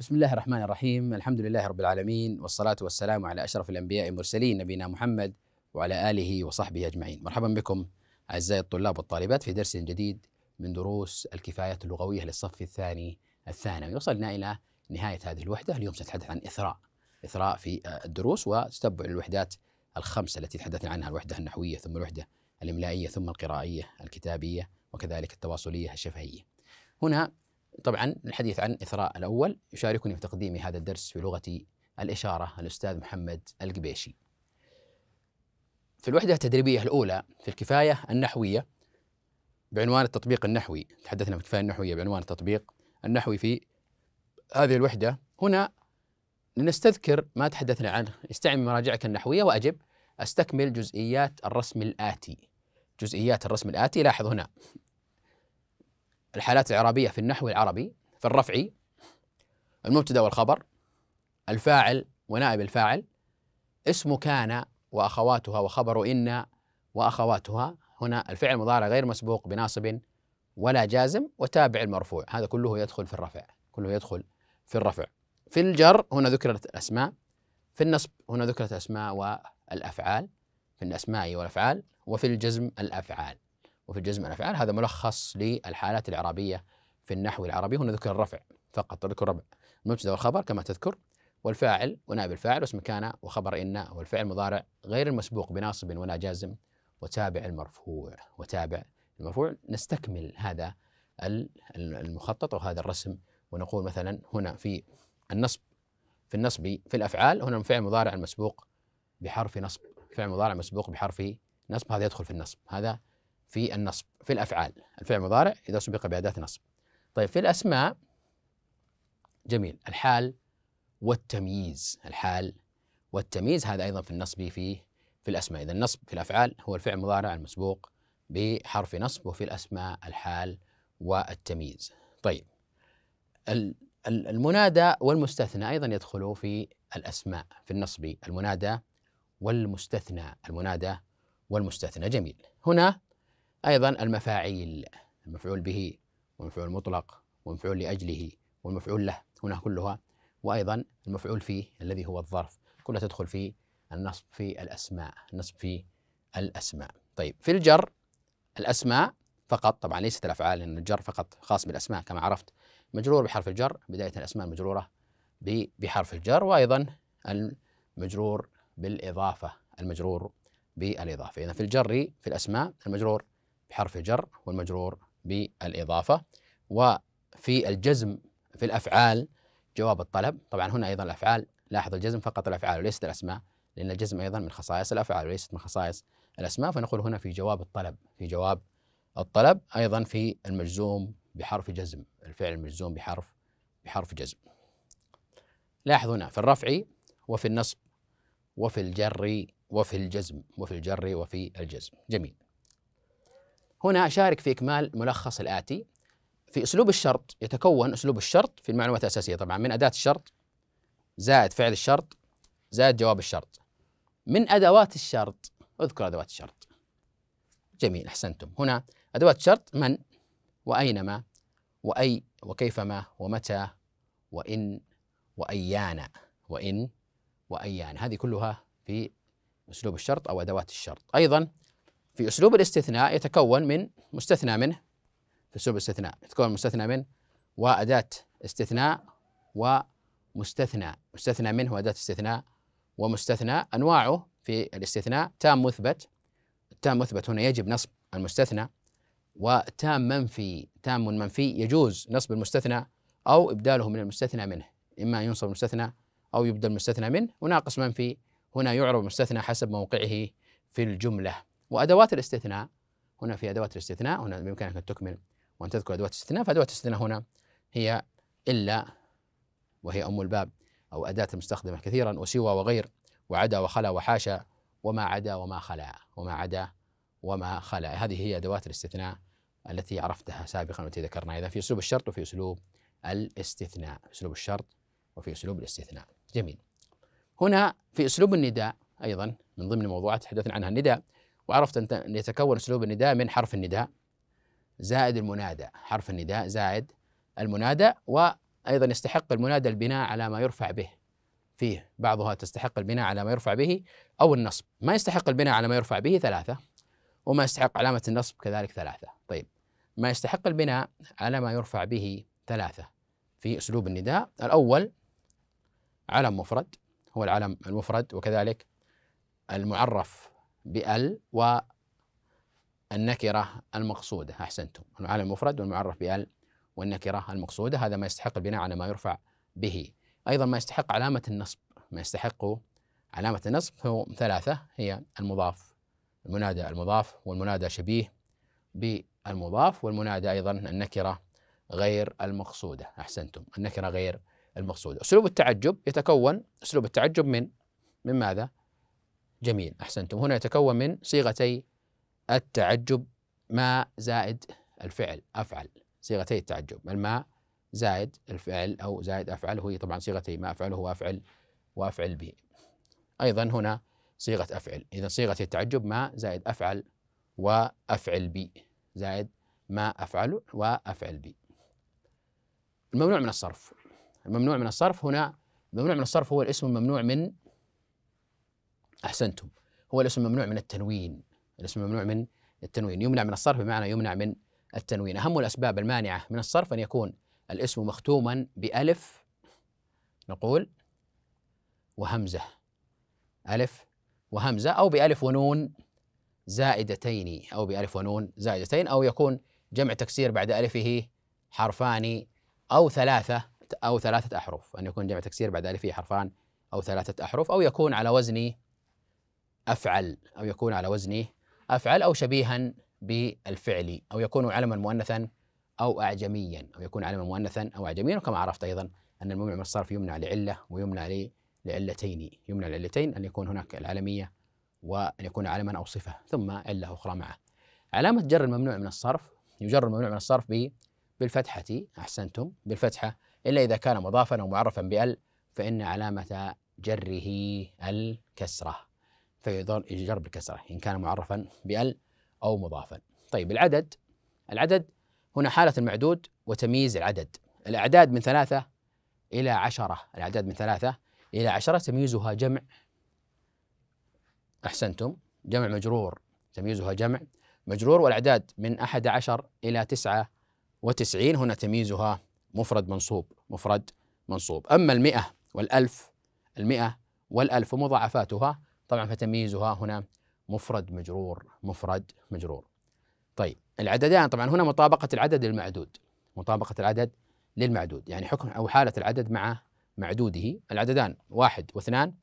بسم الله الرحمن الرحيم الحمد لله رب العالمين والصلاة والسلام على أشرف الأنبياء المرسلين نبينا محمد وعلى آله وصحبه أجمعين مرحبا بكم أعزائي الطلاب والطالبات في درس جديد من دروس الكفايات اللغوية للصف الثاني الثانوي وصلنا إلى نهاية هذه الوحدة اليوم سنتحدث عن إثراء إثراء في الدروس وتتبع الوحدات الخمسة التي تحدثنا عنها الوحدة النحوية ثم الوحدة الإملائية ثم القرائية الكتابية وكذلك التواصلية الشفهية هنا طبعا الحديث عن إثراء الأول يشاركني في تقديم هذا الدرس في لغة الإشارة الأستاذ محمد القبيشي في الوحدة التدريبية الأولى في الكفاية النحوية بعنوان التطبيق النحوي تحدثنا في الكفاية النحوية بعنوان التطبيق النحوي في هذه الوحدة هنا لنستذكر ما تحدثنا عنه استعمل مراجعك النحوية وأجب أستكمل جزئيات الرسم الآتي جزئيات الرسم الآتي لاحظ هنا الحالات الإعرابية في النحو العربي في الرفعي المبتدأ والخبر الفاعل ونائب الفاعل اسم كان وأخواتها وخبر إن وأخواتها هنا الفعل المضارع غير مسبوق بناصب ولا جازم وتابع المرفوع هذا كله يدخل في الرفع كله يدخل في الرفع في الجر هنا ذكرت الأسماء في النصب هنا ذكرت الأسماء والأفعال في الأسماء والأفعال وفي الجزم الأفعال وفي الجزم الأفعال هذا ملخص للحالات الإعرابية في النحو العربي هنا ذكر الرفع فقط ذكر الرفع المبتدأ والخبر كما تذكر والفاعل ونائب الفاعل واسم كان وخبر إن والفعل مضارع غير المسبوق بناصب ولا جازم وتابع المرفوع وتابع المرفوع نستكمل هذا المخطط وهذا الرسم ونقول مثلا هنا في النصب في النصب في الافعال هنا فعل مضارع المسبوق بحرف نصب فعل مضارع مسبوق بحرف نصب هذا يدخل في النصب هذا في النصب في الافعال الفعل المضارع اذا سبق باداه نصب طيب في الاسماء جميل الحال والتمييز الحال والتمييز هذا ايضا في النصب في في الاسماء اذا النصب في الافعال هو الفعل المضارع المسبوق بحرف نصب وفي الاسماء الحال والتمييز طيب المنادى والمستثنى ايضا يدخلوا في الاسماء في النصب المنادى والمستثنى المنادى والمستثنى جميل هنا أيضا المفاعيل المفعول به والمفعول مطلق والمفعول لأجله والمفعول له هنا كلها وأيضا المفعول فيه الذي هو الظرف كلها تدخل في النصب في الأسماء النصب في الأسماء طيب في الجر الأسماء فقط طبعا ليست الأفعال لأن الجر فقط خاص بالأسماء كما عرفت مجرور بحرف الجر بداية الأسماء المجرورة بحرف الجر وأيضا المجرور بالإضافة المجرور بالإضافة إذا في الجر في الأسماء المجرور بحرف جر والمجرور بالإضافة وفي الجزم في الأفعال جواب الطلب طبعا هنا أيضا الأفعال لاحظ الجزم فقط الأفعال وليست الأسماء لأن الجزم أيضا من خصائص الأفعال وليست من خصائص الأسماء فنقول هنا في جواب الطلب في جواب الطلب أيضا في المجزوم بحرف جزم الفعل المجزوم بحرف بحرف جزم لاحظ هنا في الرفع وفي النصب وفي الجر وفي الجزم وفي الجر وفي الجزم جميل هنا أشارك في إكمال ملخص الآتي في أسلوب الشرط يتكون أسلوب الشرط في المعلومات الأساسية طبعا من أداة الشرط زائد فعل الشرط زائد جواب الشرط من أدوات الشرط اذكر أدوات الشرط جميل أحسنتم هنا أدوات الشرط من وأينما وأي وكيفما ومتى وإن وأيانا وإن وأيانا هذه كلها في أسلوب الشرط أو أدوات الشرط أيضا في أسلوب الاستثناء يتكون من مستثنى منه في أسلوب الاستثناء يتكون مستثنى منه وأداة استثناء ومستثنى مستثنى منه وأداة استثناء ومستثنى أنواعه في الاستثناء تام مثبت التام مثبت هنا يجب نصب المستثنى وتام منفي تام منفي يجوز نصب المستثنى أو إبداله من المستثنى منه إما ينصب المستثنى أو يبدل المستثنى منه وناقص منفي هنا يعرب المستثنى حسب موقعه في الجمله وأدوات الاستثناء هنا في أدوات الاستثناء هنا بإمكانك أن تكمل وأن تذكر أدوات الاستثناء فأدوات الاستثناء هنا هي إلا وهي أم الباب أو أداة مستخدمه كثيرا وسوى وغير وعدا وخلا وحاشا وما عدا وما خلا وما عدا وما خلا هذه هي أدوات الاستثناء التي عرفتها سابقا والتي ذكرناها إذا في أسلوب الشرط وفي أسلوب الاستثناء أسلوب الشرط وفي أسلوب الاستثناء جميل هنا في أسلوب النداء أيضا من ضمن موضوعات تحدثنا عنها النداء وعرفت أن يتكون أسلوب النداء من حرف النداء زائد المنادى حرف النداء زائد المنادى وأيضا يستحق المنادى البناء على ما يرفع به فيه بعضها تستحق البناء على ما يرفع به أو النصب ما يستحق البناء على ما يرفع به ثلاثة وما يستحق علامة النصب كذلك ثلاثة طيب ما يستحق البناء على ما يرفع به ثلاثة في أسلوب النداء الأول علم مفرد هو العلم المفرد وكذلك المعرف بال والنكره المقصوده احسنتم المعلم المفرد والمعرف بال والنكره المقصوده هذا ما يستحق البناء على ما يرفع به ايضا ما يستحق علامه النصب ما يستحق علامه النصب هو ثلاثه هي المضاف المنادى المضاف والمنادى شبيه بالمضاف والمنادى ايضا النكره غير المقصوده احسنتم النكره غير المقصوده اسلوب التعجب يتكون اسلوب التعجب من من ماذا جميل أحسنتم هنا يتكون من صيغتي التعجب ما زائد الفعل أفعل صيغتي التعجب الماء زائد الفعل أو زائد أفعل هو طبعا صيغتي ما أفعله وأفعل وأفعل به أيضا هنا صيغة أفعل إذا صيغة التعجب ما زائد أفعل وأفعل بي زائد ما أفعل وأفعل بي الممنوع من الصرف الممنوع من الصرف هنا الممنوع من الصرف هو الاسم الممنوع من احسنتم هو الاسم ممنوع من التنوين الاسم ممنوع من التنوين يمنع من الصرف بمعنى يمنع من التنوين أهم الأسباب المانعة من الصرف أن يكون الاسم مختوما بألف نقول وهمزة ألف وهمزة أو بألف ونون زائدتين أو بألف ونون زائدتين أو يكون جمع تكسير بعد ألفه حرفان أو ثلاثة أو ثلاثة أحرف أن يكون جمع تكسير بعد ألفه حرفان أو ثلاثة أحرف أو يكون على وزن أفعل أو يكون على وزن أفعل أو شبيها بالفعل أو يكون علما مؤنثا أو أعجميا أو يكون علما مؤنثا أو أعجميا وكما عرفت أيضا أن الممنوع من الصرف يمنع لعلة ويمنع لعلتين يمنع العلتين أن يكون هناك العلمية وأن يكون علما أو صفة ثم علة أخرى معه علامة جر الممنوع من الصرف يجر الممنوع من الصرف بالفتحة أحسنتم بالفتحة إلا إذا كان مضافا أو معرفا بأل فإن علامة جره الكسره فيدار إيجار بالكسرة إن كان معرفا بأل أو مضافا طيب العدد العدد هنا حالة المعدود وتمييز العدد الأعداد من ثلاثة إلى عشرة الأعداد من ثلاثة إلى عشرة تمييزها جمع أحسنتم جمع مجرور تمييزها جمع مجرور والأعداد من أحد عشر إلى تسعة وتسعين هنا تمييزها مفرد منصوب مفرد منصوب أما المئة والألف المئة والألف ومضاعفاتها طبعا فتمييزها هنا مفرد مجرور مفرد مجرور طيب العددان طبعا هنا مطابقة العدد للمعدود مطابقة العدد للمعدود يعني حكم أو حالة العدد مع معدوده العددان واحد واثنان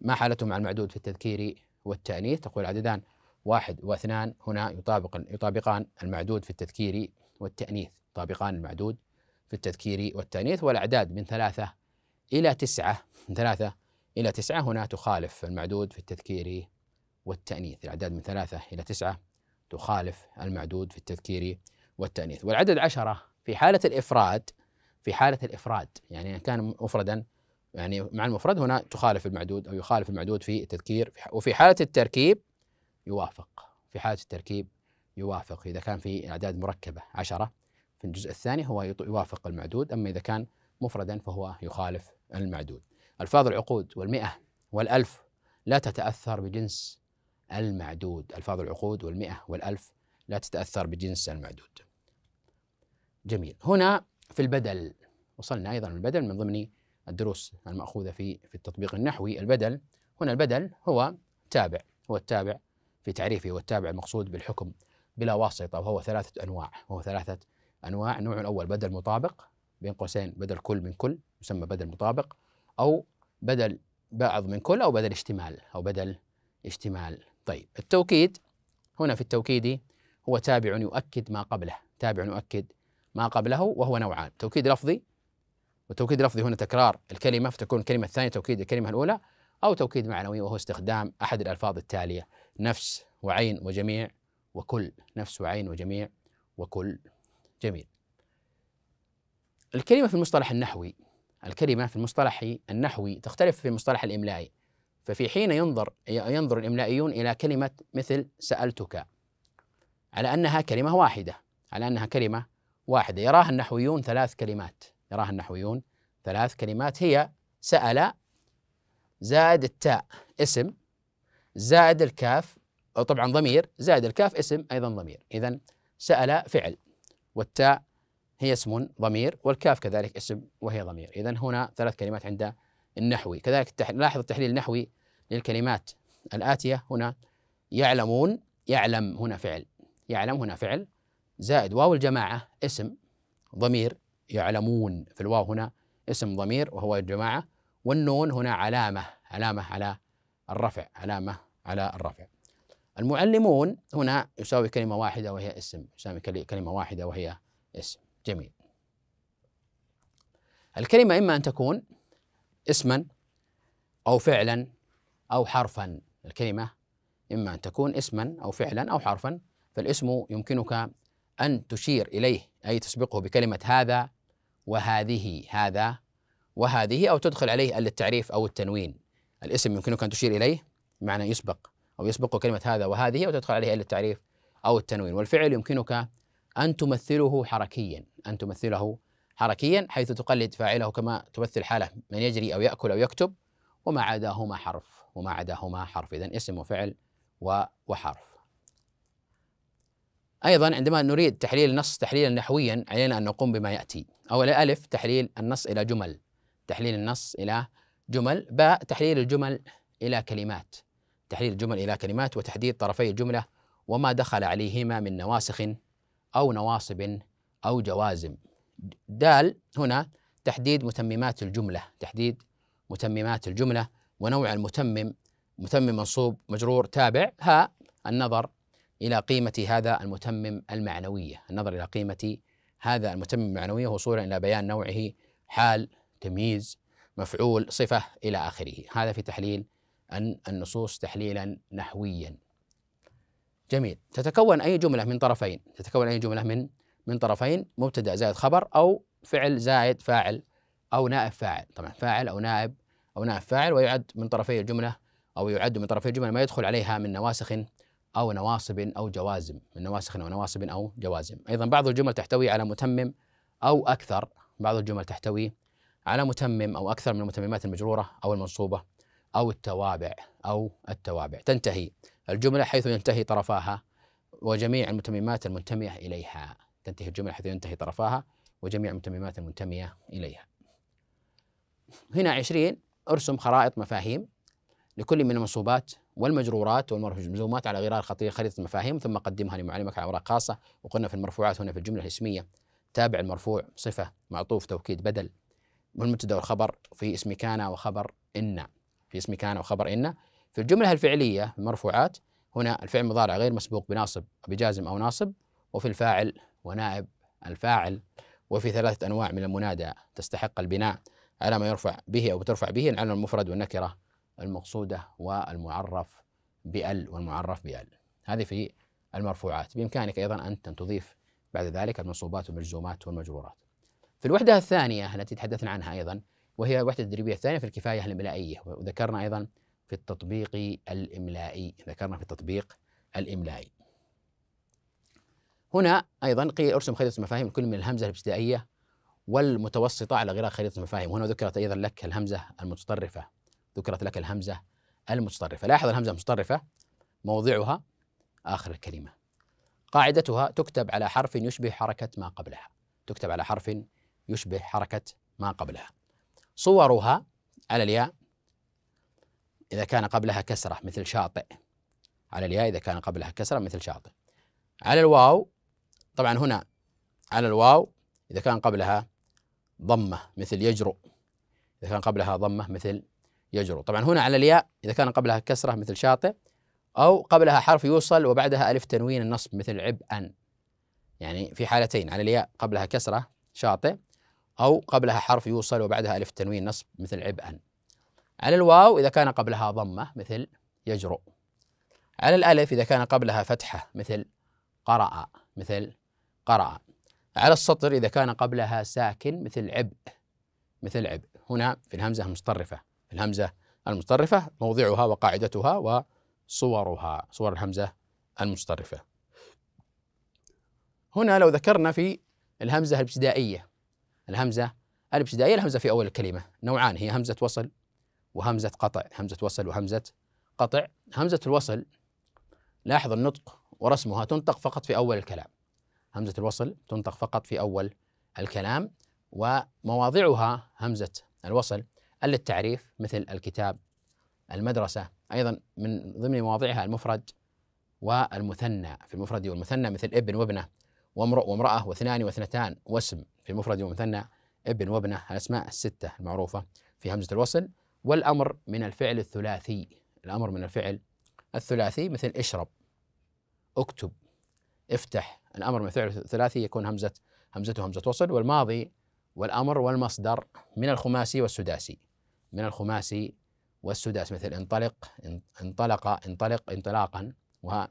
ما حالته مع المعدود في التذكير والتأنيث تقول العددان واحد واثنان هنا يطابق يطابقان المعدود في التذكير والتأنيث يطابقان المعدود في التذكير والتأنيث والأعداد من ثلاثة إلى تسعة من ثلاثة إلى تسعة هنا تخالف المعدود في التذكير والتأنيث الأعداد من ثلاثة إلى تسعة تخالف المعدود في التذكير والتأنيث والعدد عشرة في حالة الإفراد في حالة الإفراد يعني كان مفردا يعني مع المفرد هنا تخالف المعدود أو يخالف المعدود في التذكير وفي حالة التركيب يوافق في حالة التركيب يوافق إذا كان في أعداد مركبة عشرة في الجزء الثاني هو يوافق المعدود أما إذا كان مفردا فهو يخالف المعدود ألفاظ العقود والمئة والألف لا تتأثر بجنس المعدود ألفاظ العقود والمئة والألف لا تتأثر بجنس المعدود جميل هنا في البدل وصلنا أيضا البدل من ضمن الدروس المأخوذة في في التطبيق النحوي البدل هنا البدل هو تابع هو التابع في تعريفه هو التابع المقصود بالحكم بلا واسطة وهو ثلاثة أنواع وهو ثلاثة أنواع النوع الأول بدل مطابق بين قوسين بدل كل من كل يسمى بدل مطابق أو بدل بعض من كل أو بدل اشتمال أو بدل اشتمال طيب التوكيد هنا في التوكيد هو تابع يؤكد ما قبله تابع يؤكد ما قبله وهو نوعان توكيد لفظي والتوكيد اللفظي هنا تكرار الكلمة فتكون الكلمة الثانية توكيد الكلمة الأولى أو توكيد معنوي وهو استخدام أحد الألفاظ التالية نفس وعين وجميع وكل نفس وعين وجميع وكل جميل الكلمة في المصطلح النحوي الكلمة في المصطلح النحوي تختلف في المصطلح الإملائي ففي حين ينظر ينظر الإملائيون إلى كلمة مثل سألتك على أنها كلمة واحدة على أنها كلمة واحدة يراها النحويون ثلاث كلمات يراها النحويون ثلاث كلمات هي سأل زائد التاء اسم زائد الكاف طبعا ضمير زائد الكاف اسم أيضا ضمير إذا سأل فعل والتاء هي اسم ضمير والكاف كذلك اسم وهي ضمير إذا هنا ثلاث كلمات عند النحوي كذلك لاحظ التحليل النحوي للكلمات الآتية هنا يعلمون يعلم هنا فعل يعلم هنا فعل زائد واو الجماعة اسم ضمير يعلمون في الواو هنا اسم ضمير وهو الجماعة والنون هنا علامة علامة على الرفع علامة على الرفع المعلمون هنا يساوي كلمة واحدة وهي اسم يساوي كلمة واحدة وهي اسم جميل الكلمة إما أن تكون اسما أو فعلا أو حرفا الكلمة إما أن تكون اسما أو فعلا أو حرفا فالاسم يمكنك أن تشير إليه أي تسبقه بكلمة هذا وهذه هذا وهذه أو تدخل عليه التعريف أو التنوين الاسم يمكنك أن تشير إليه بمعنى يسبق أو يسبقه كلمة هذا وهذه أو تدخل عليه التعريف أو التنوين والفعل يمكنك أن تمثله حركيا أن تمثله حركيا حيث تقلد فاعله كما تمثل حالة من يجري أو يأكل أو يكتب وما عداهما حرف وما عداهما حرف إذا اسم وفعل وحرف أيضا عندما نريد تحليل النص تحليلا نحويا علينا أن نقوم بما يأتي أولا ألف تحليل النص إلى جمل تحليل النص إلى جمل باء تحليل الجمل إلى كلمات تحليل الجمل إلى كلمات وتحديد طرفي الجملة وما دخل عليهما من نواسخ أو نواصب أو جوازم دال هنا تحديد متممات الجملة تحديد متممات الجملة ونوع المتمم متمم منصوب مجرور تابع ها النظر إلى قيمة هذا المتمم المعنوية النظر إلى قيمة هذا المتمم المعنوية وصولا إلى بيان نوعه حال تمييز مفعول صفة إلى آخره هذا في تحليل النصوص تحليلا نحويا جميل تتكون أي جملة من طرفين تتكون أي جملة من من طرفين مبتدأ زائد خبر أو فعل زائد فاعل أو نائب فاعل طبعا فاعل أو نائب أو نائب فاعل ويعد من طرفي الجملة أو يعد من طرفي الجملة ما يدخل عليها من نواسخ أو نواصب أو جوازم من نواسخ أو نواصب أو جوازم أيضا بعض الجمل تحتوي على متمم أو أكثر بعض الجمل تحتوي على متمم أو أكثر من المتممات المجرورة أو المنصوبة أو التوابع أو التوابع تنتهي الجملة حيث ينتهي طرفاها وجميع المتممات المنتمية إليها تنتهي الجملة حيث ينتهي طرفاها وجميع المتممات المنتمية إليها هنا عشرين ارسم خرائط مفاهيم لكل من المنصوبات والمجرورات والمجزومات على غرار خريطة المفاهيم ثم قدمها لمعلمك على أوراق خاصة وقلنا في المرفوعات هنا في الجملة الاسمية تابع المرفوع صفة معطوف توكيد بدل والمبتدأ والخبر في اسم كان وخبر إن في اسم كان وخبر إن في الجملة الفعلية المرفوعات هنا الفعل المضارع غير مسبوق بناصب بجازم أو ناصب وفي الفاعل ونائب الفاعل وفي ثلاثة أنواع من المنادى تستحق البناء على ما يرفع به أو ترفع به العلم المفرد والنكرة المقصودة والمعرف بأل والمعرف بأل هذه في المرفوعات بإمكانك أيضا أنت أن تضيف بعد ذلك المنصوبات والمجزومات والمجرورات في الوحدة الثانية التي تحدثنا عنها أيضا وهي الوحدة التدريبية الثانية في الكفاية الإملائية وذكرنا أيضا في التطبيق الإملائي ذكرنا في التطبيق الإملائي هنا أيضا قيل أرسم خريطة مفاهيم لكل من الهمزة الابتدائية والمتوسطة على غرار خريطة المفاهيم هنا ذكرت أيضا لك الهمزة المتطرفة ذكرت لك الهمزة المتطرفة لاحظ الهمزة المتطرفة موضعها آخر الكلمة قاعدتها تكتب على حرف يشبه حركة ما قبلها تكتب على حرف يشبه حركة ما قبلها صورها على الياء إذا كان قبلها كسرة مثل شاطئ على الياء إذا كان قبلها كسرة مثل شاطئ على الواو طبعا هنا على الواو إذا كان قبلها ضمة مثل يجرؤ إذا كان قبلها ضمة مثل يجرؤ طبعا هنا على الياء إذا كان قبلها كسرة مثل شاطئ أو قبلها حرف يوصل وبعدها ألف تنوين النصب مثل عبئا يعني في حالتين على الياء قبلها كسرة شاطئ أو قبلها حرف يوصل وبعدها ألف تنوين نصب مثل عبئا على الواو إذا كان قبلها ضمة مثل يجرؤ على الألف إذا كان قبلها فتحة مثل قرأ مثل قرأ على السطر إذا كان قبلها ساكن مثل عبء مثل عبء هنا في الهمزة في الهمزة المصطرفة موضعها وقاعدتها وصورها صور الهمزة المصطرفة. هنا لو ذكرنا في الهمزة الابتدائية الهمزة الابتدائية الهمزة في أول الكلمة نوعان هي همزة وصل وهمزة قطع همزة وصل وهمزة قطع همزة الوصل لاحظ النطق ورسمها تنطق فقط في أول الكلام همزة الوصل تنطق فقط في أول الكلام ومواضعها همزة الوصل للتعريف مثل الكتاب المدرسة أيضا من ضمن مواضعها المفرد والمثنى في المفرد والمثنى مثل ابن وابنه وامرأة واثنان واثنتان واسم في مفرد ومثنى ابن وابنة الأسماء الستة المعروفة في همزة الوصل والأمر من الفعل الثلاثي الأمر من الفعل الثلاثي مثل اشرب اكتب افتح الأمر من الفعل الثلاثي يكون همزة همزته همزة وصل والماضي والأمر والمصدر من الخماسي والسداسي من الخماسي والسداسي مثل انطلق انطلق انطلق انطلاقا ومثلا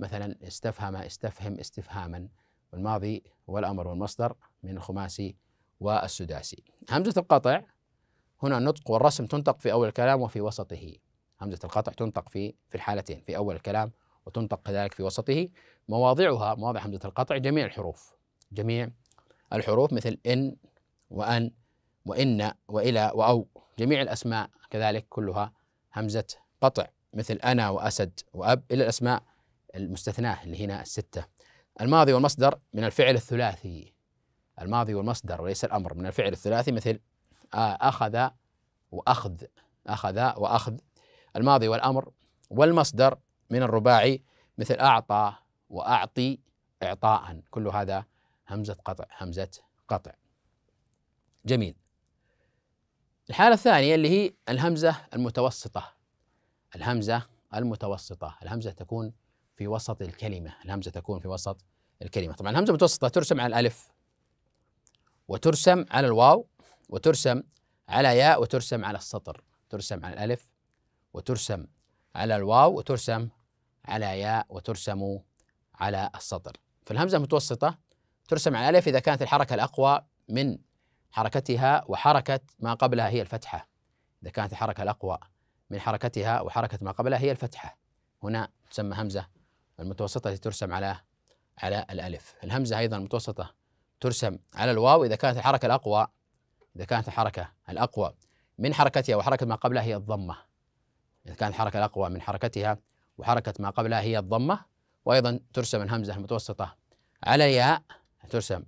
مثلا استفهم استفهم استفهاما الماضي هو الأمر والمصدر من الخماسي والسداسي همزة القطع هنا النطق والرسم تنطق في أول الكلام وفي وسطه همزة القطع تنطق في في الحالتين في أول الكلام وتنطق كذلك في وسطه مواضعها مواضع همزة القطع جميع الحروف جميع الحروف مثل إن وأن وإن وإلى وأو جميع الأسماء كذلك كلها همزة قطع مثل أنا وأسد وأب إلى الأسماء المستثناة اللي هنا الستة الماضي والمصدر من الفعل الثلاثي الماضي والمصدر وليس الأمر من الفعل الثلاثي مثل أخذ وأخذ أخذ وأخذ الماضي والأمر والمصدر من الرباعي مثل أعطى وأعطي إعطاء كل هذا همزة قطع همزة قطع جميل الحالة الثانية اللي هي الهمزة المتوسطة الهمزة المتوسطة الهمزة تكون في وسط الكلمة الهمزة تكون في وسط الكلمة طبعا الهمزة المتوسطة ترسم على الألف وترسم على الواو وترسم على ياء وترسم على السطر ترسم على الألف وترسم على الواو وترسم على ياء وترسم على السطر فالهمزة المتوسطة ترسم على الألف إذا كانت الحركة الأقوى من حركتها وحركة ما قبلها هي الفتحة إذا كانت الحركة الأقوى من حركتها وحركة ما قبلها هي الفتحة هنا تسمى همزة المتوسطة ترسم على على الألف الهمزة أيضا المتوسطة ترسم على الواو إذا كانت الحركة الأقوى إذا كانت الحركة الأقوى من حركتها وحركة ما قبلها هي الضمة إذا كانت الحركة الأقوى من حركتها وحركة ما قبلها هي الضمة وأيضا ترسم الهمزة المتوسطة على ياء ترسم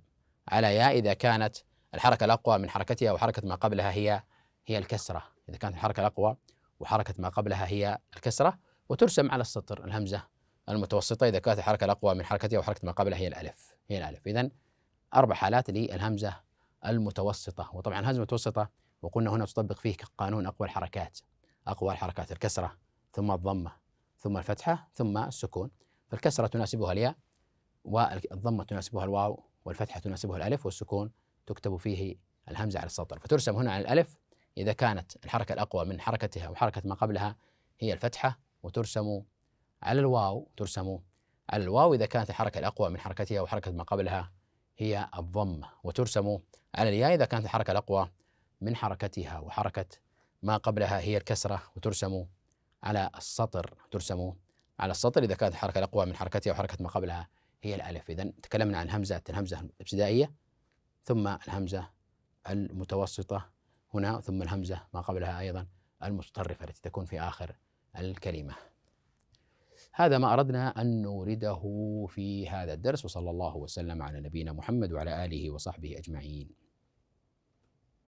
على ياء إذا كانت الحركة الأقوى من حركتها وحركة ما قبلها هي هي الكسرة إذا كانت الحركة الأقوى وحركة ما قبلها هي الكسرة وترسم على السطر الهمزة المتوسطة إذا كانت الحركة الأقوى من حركتها وحركة ما قبلها هي الألف هي الألف إذا أربع حالات للهمزة المتوسطة وطبعا الهمزة المتوسطة وقلنا هنا تطبق فيه قانون أقوى الحركات أقوى الحركات الكسرة ثم الضمة ثم الفتحة ثم السكون فالكسرة تناسبها الياء والضمة تناسبها الواو والفتحة تناسبها الألف والسكون تكتب فيه الهمزة على السطر فترسم هنا على الألف إذا كانت الحركة الأقوى من حركتها وحركة ما قبلها هي الفتحة وترسم على الواو ترسم على الواو إذا كانت الحركة الأقوى من حركتها وحركة ما قبلها هي الضمة وترسم على الياء إذا كانت الحركة الأقوى من حركتها وحركة ما قبلها هي الكسرة وترسم على السطر ترسم على السطر إذا كانت الحركة الأقوى من حركتها وحركة ما قبلها هي الألف إذا تكلمنا عن همزة الهمزة الابتدائية ثم الهمزة المتوسطة هنا ثم الهمزة ما قبلها أيضا المتطرفة التي تكون في آخر الكلمة هذا ما أردنا أن نورده في هذا الدرس وصلى الله وسلم على نبينا محمد وعلى آله وصحبه أجمعين